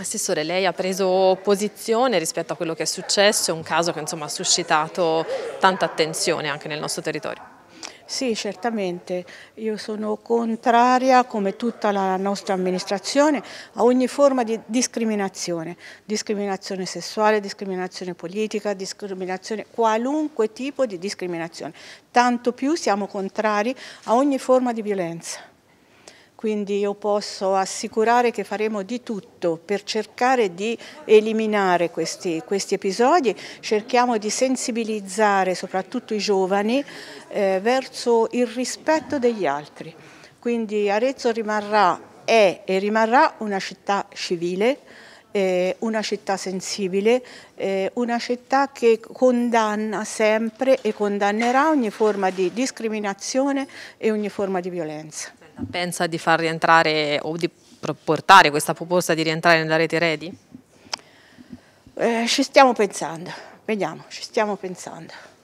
Assessore, lei ha preso posizione rispetto a quello che è successo, è un caso che insomma, ha suscitato tanta attenzione anche nel nostro territorio. Sì, certamente. Io sono contraria, come tutta la nostra amministrazione, a ogni forma di discriminazione. Discriminazione sessuale, discriminazione politica, discriminazione, qualunque tipo di discriminazione. Tanto più siamo contrari a ogni forma di violenza quindi io posso assicurare che faremo di tutto per cercare di eliminare questi, questi episodi, cerchiamo di sensibilizzare soprattutto i giovani eh, verso il rispetto degli altri. Quindi Arezzo rimarrà, è e rimarrà una città civile, eh, una città sensibile, eh, una città che condanna sempre e condannerà ogni forma di discriminazione e ogni forma di violenza. Pensa di far rientrare o di portare questa proposta di rientrare nella rete Redi? Eh, ci stiamo pensando, vediamo, ci stiamo pensando.